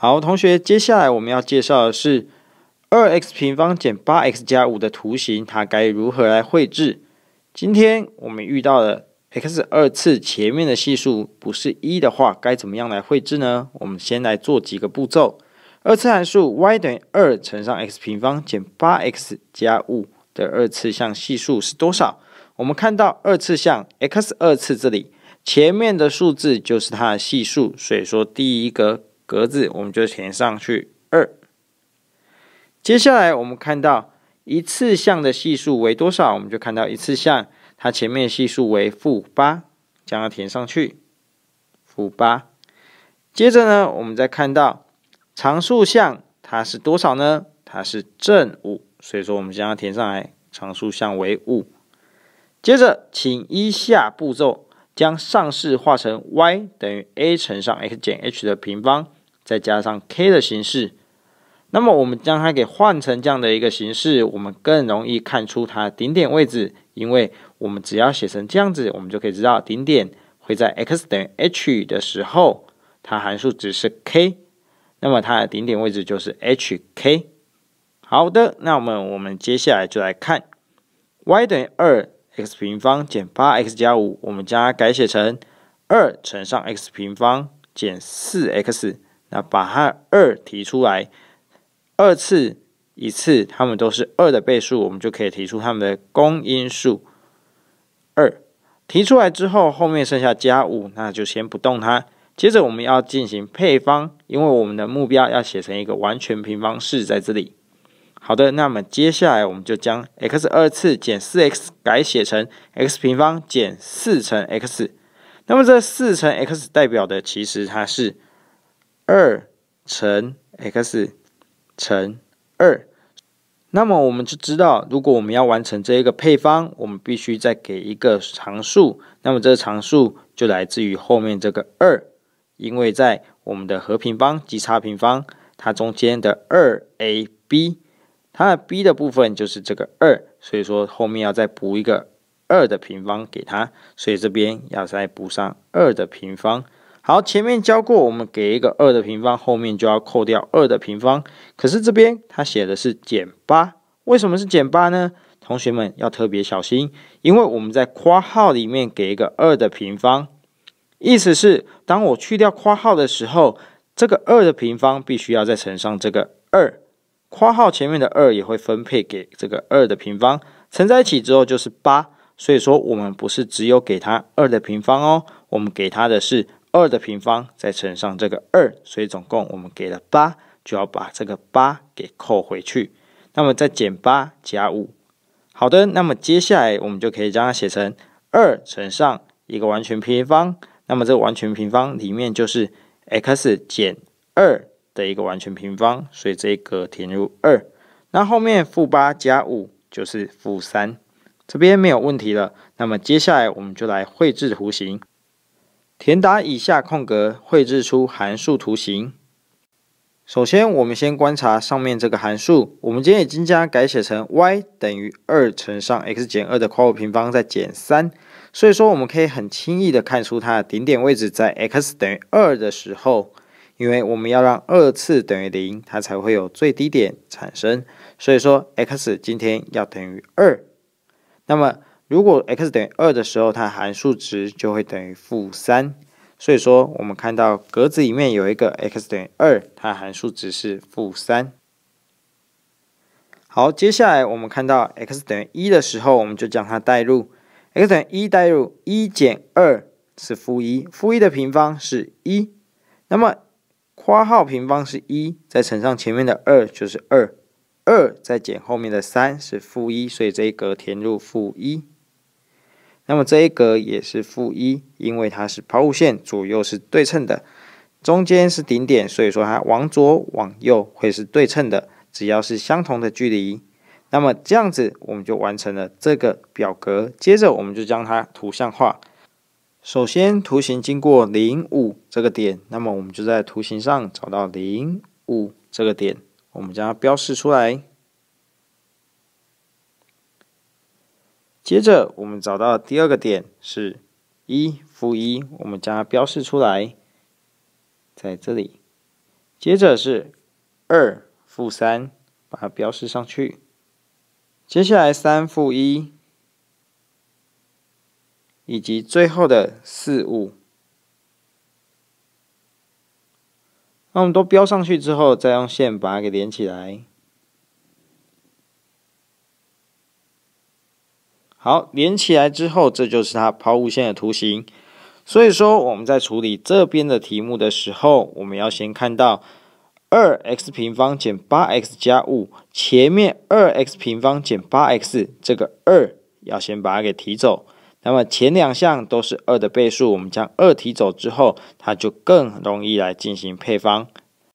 好，同学，接下来我们要介绍的是二 x 平方减八 x 加五的图形，它该如何来绘制？今天我们遇到了 x 二次前面的系数不是一的话，该怎么样来绘制呢？我们先来做几个步骤。二次函数 y 等于二乘上 x 平方减八 x 加五的二次项系数是多少？我们看到二次项 x 二次这里前面的数字就是它的系数，所以说第一个。格子我们就填上去二。接下来我们看到一次项的系数为多少？我们就看到一次项它前面系数为负八，将它填上去负八。接着呢，我们再看到常数项它是多少呢？它是正五，所以说我们将它填上来常数项为五。接着，请一下步骤将上式化成 y 等于 a 乘上 x 减 h 的平方。再加上 k 的形式，那么我们将它给换成这样的一个形式，我们更容易看出它顶点位置。因为我们只要写成这样子，我们就可以知道顶点会在 x 等于 h 的时候，它函数值是 k，那么它的顶点位置就是 h,k。好的，那我们我们接下来就来看 y 等于二 x 平方减八 x 加五，我们将它改写成二乘上 x 平方减四 x。那把它二提出来，二次一次，它们都是二的倍数，我们就可以提出它们的公因数二。提出来之后，后面剩下加五，那就先不动它。接着我们要进行配方，因为我们的目标要写成一个完全平方式在这里。好的，那么接下来我们就将 x 二次减四 x 改写成 x 平方减四乘 x。那么这四乘 x 代表的其实它是。二乘 x 乘二，那么我们就知道，如果我们要完成这一个配方，我们必须再给一个常数。那么这个常数就来自于后面这个二，因为在我们的和平方及差平方，它中间的二 ab，它的 b 的部分就是这个二，所以说后面要再补一个二的平方给它，所以这边要再补上二的平方。好，前面教过，我们给一个二的平方，后面就要扣掉二的平方。可是这边它写的是减八，为什么是减八呢？同学们要特别小心，因为我们在括号里面给一个二的平方，意思是当我去掉括号的时候，这个二的平方必须要再乘上这个二，括号前面的二也会分配给这个二的平方，乘在一起之后就是八。所以说我们不是只有给它二的平方哦，我们给它的是。二的平方再乘上这个二，所以总共我们给了八，就要把这个八给扣回去。那么再减八加五，好的，那么接下来我们就可以将它写成二乘上一个完全平方。那么这个完全平方里面就是 x 减二的一个完全平方，所以这一格填入二。那后面负八加五就是负三，这边没有问题了。那么接下来我们就来绘制图形。填答以下空格，绘制出函数图形。首先，我们先观察上面这个函数，我们今天已经将改写成 y 等于二乘上 x 减二的括号平方再减三，所以说我们可以很轻易的看出它的顶点位置在 x 等于二的时候，因为我们要让二次等于零，它才会有最低点产生，所以说 x 今天要等于二，那么。如果 x 等于二的时候，它函数值就会等于负三，所以说我们看到格子里面有一个 x 等于二，它函数值是负三。好，接下来我们看到 x 等于一的时候，我们就将它代入，x 等于一代入一减二是负一，负一的平方是一，那么括号平方是一，再乘上前面的二就是二，二再减后面的三是负一，所以这一格填入负一。那么这一格也是负一，因为它是抛物线，左右是对称的，中间是顶点，所以说它往左往右会是对称的，只要是相同的距离。那么这样子我们就完成了这个表格，接着我们就将它图像化。首先图形经过零五这个点，那么我们就在图形上找到零五这个点，我们将它标示出来。接着我们找到第二个点是一负一，我们将它标示出来，在这里。接着是二负三，把它标示上去。接下来三负一，以及最后的四五。那我们都标上去之后，再用线把它给连起来。好，连起来之后，这就是它抛物线的图形。所以说，我们在处理这边的题目的时候，我们要先看到二 x 平方减八 x 加五，前面二 x 平方减八 x 这个二要先把它给提走。那么前两项都是二的倍数，我们将二提走之后，它就更容易来进行配方。